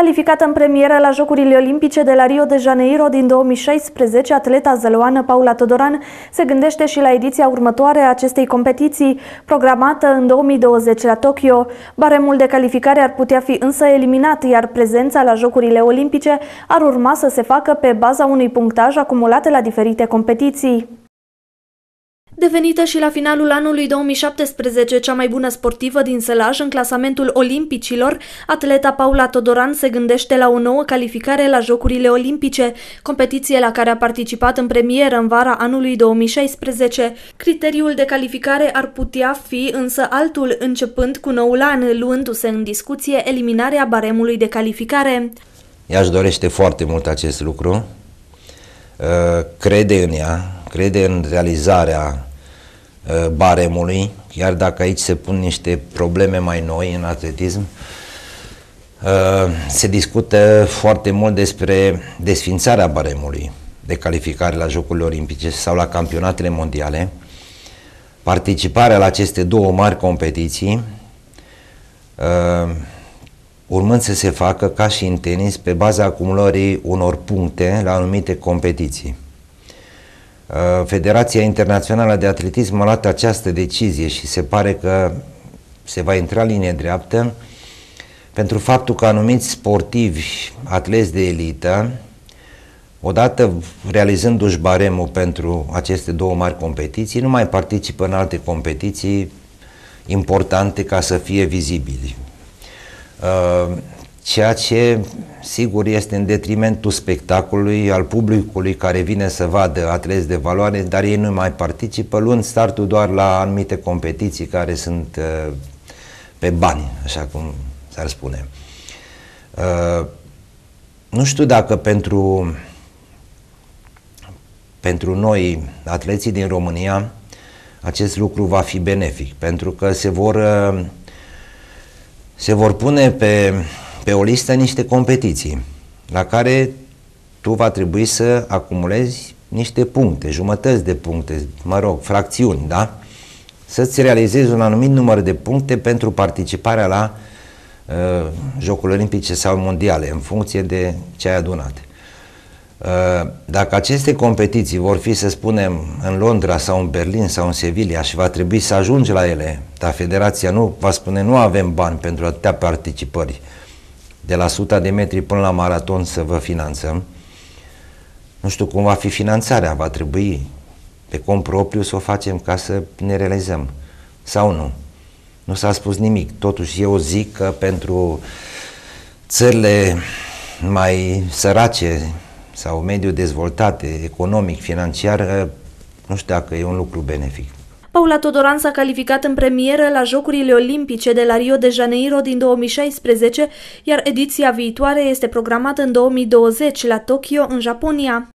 calificată în premieră la Jocurile Olimpice de la Rio de Janeiro din 2016, atleta zăloană Paula Todoran se gândește și la ediția următoare a acestei competiții, programată în 2020 la Tokyo. Baremul de calificare ar putea fi însă eliminat, iar prezența la Jocurile Olimpice ar urma să se facă pe baza unui punctaj acumulat la diferite competiții. Devenită și la finalul anului 2017 cea mai bună sportivă din Sălaj în clasamentul olimpicilor, atleta Paula Todoran se gândește la o nouă calificare la Jocurile Olimpice, competiție la care a participat în premieră în vara anului 2016. Criteriul de calificare ar putea fi însă altul, începând cu noul an, luându-se în discuție eliminarea baremului de calificare. Ea își dorește foarte mult acest lucru, ă, crede în ea, crede în realizarea Uh, baremului, iar dacă aici se pun niște probleme mai noi în atletism, uh, se discută foarte mult despre desfințarea baremului de calificare la Jocurile Olimpice sau la campionatele mondiale, participarea la aceste două mari competiții, uh, urmând să se facă ca și în tenis pe baza acumulării unor puncte la anumite competiții. Uh, Federația Internațională de Atletism a luat această decizie și se pare că se va intra linie dreaptă pentru faptul că anumiți sportivi, atleți de elită, odată realizându-și baremul pentru aceste două mari competiții, nu mai participă în alte competiții importante ca să fie vizibili. Uh, ceea ce sigur este în detrimentul spectacolului, al publicului care vine să vadă atleți de valoare, dar ei nu mai participă, luând startul doar la anumite competiții care sunt uh, pe bani, așa cum s-ar spune. Uh, nu știu dacă pentru, pentru noi, atleții din România, acest lucru va fi benefic, pentru că se vor, uh, se vor pune pe pe o listă niște competiții la care tu va trebui să acumulezi niște puncte, jumătăți de puncte, mă rog, fracțiuni, da? Să-ți realizezi un anumit număr de puncte pentru participarea la uh, Jocul Olimpice sau Mondiale, în funcție de ce ai adunat. Uh, dacă aceste competiții vor fi, să spunem, în Londra sau în Berlin sau în Sevilla și va trebui să ajungi la ele, dar federația nu va spune nu avem bani pentru atâtea participări, uh, de la 100 de metri până la maraton să vă finanțăm. Nu știu cum va fi finanțarea, va trebui pe cont propriu să o facem ca să ne realizăm sau nu. Nu s-a spus nimic. Totuși eu zic că pentru țările mai sărace sau mediu dezvoltate, economic, financiar, nu știu dacă e un lucru benefic. Paula Todoran s-a calificat în premieră la Jocurile Olimpice de la Rio de Janeiro din 2016, iar ediția viitoare este programată în 2020 la Tokyo, în Japonia.